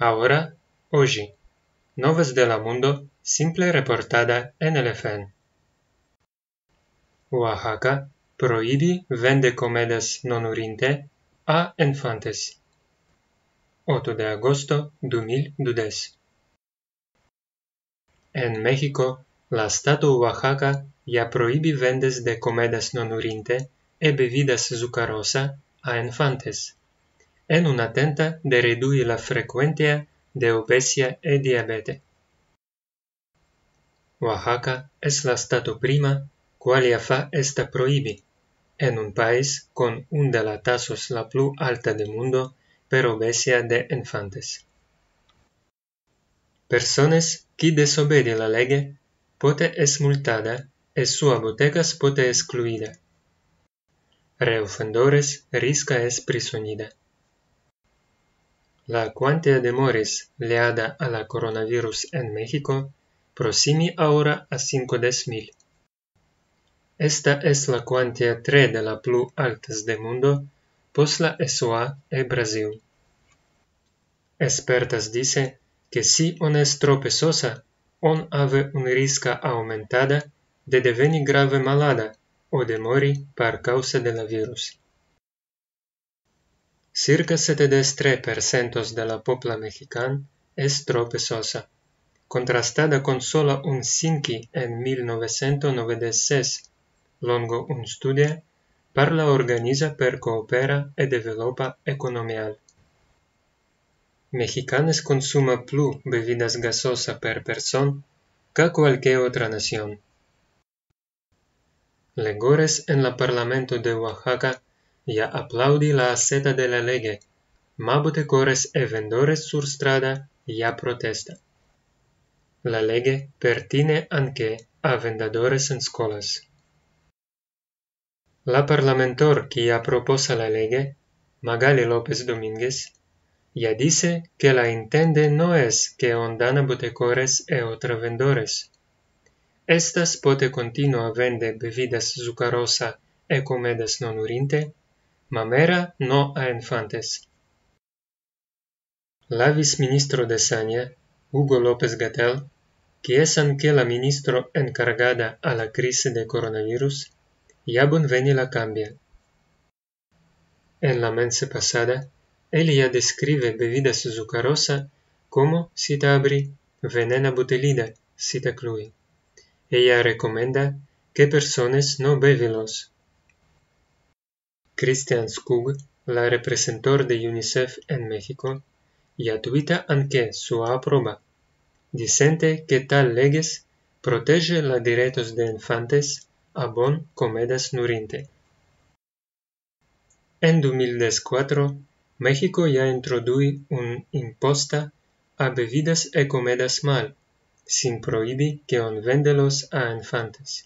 ahora, hoy. Noves de la Mundo, simple reportada en el FN. Oaxaca prohíbe vende Comedas non urinte a infantes. 8 de agosto 2010. En México, la Estado Oaxaca ya prohíbe vendes de comidas non urinte e bebidas zucarosa a infantes en un atenta de reducir la frecuencia de obesidad y e diabetes. Oaxaca es la estatua prima cualia fa esta prohibi, en un país con un de las tasas la plus alta del mundo per obesidad de infantes. Personas que desobedecen la ley pote es multada y su botegas pote excluida. Reofendores risca es prisionida. La cuantía de mores leada a la coronavirus en México prosimi ahora a 50.000. Esta es la cuantía 3 de la plus altas del mundo, pos la S.O.A. e Brasil. Expertas dicen que si una es tropezosa, on ave un risca aumentada de devenir grave malada o de morir par causa de la virus. Circa 73% de la popla mexicana es tropezosa, contrastada con solo un 5 en 1996, Longo un estudio para la organiza per coopera e developa economial. Mexicanes consuma plus bebidas gasosa per persona que cualquier otra nación. Legores en la Parlamento de Oaxaca Ia aplaudi la seta de la lege, ma cores e vendores sur strada ia protesta. La lege pertine anche a vendadores en scolas. La parlamentor qui ha proposa la lege, Magali Lopez Dominguez, ia dice che la intende no es che ondana botecores e otra vendores. Estas pote continua vende bevidas zucarosa e comedas non urinte, Mamera no a infantes. La Ministro de Sania, Hugo López Gatel, que es la ministro encargada a la crisis de coronavirus, ya Bonveni la cambia. En la mensa pasada, ella describe bebidas azucarosa como, cita abri, venena butelida, cita clui. Ella recomienda que personas no bebilos Christian Skug, la representor de UNICEF en México, y tuvita que su aproba. Dicente que tal leges protege la derechos de infantes a bon comedas nurinte. En 2004, México ya introdujo un imposta a bebidas e comedas mal, sin prohibir que on vendelos a infantes.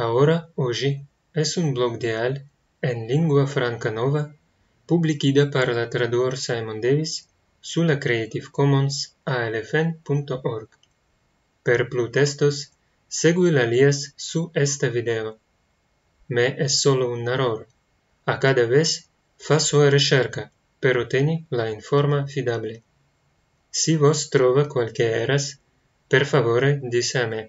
Ahora, oggi, es un blog de AL en lingua franca nova, publicida par la traduor Simon Davis su la Creative Commons alfn.org. Per plu testos, segui la lias su este video. Me es solo un error. A cada vez, fa sua recerca, per teni la informa fidable. Si vos trova qualche eras, per favore, dice a me.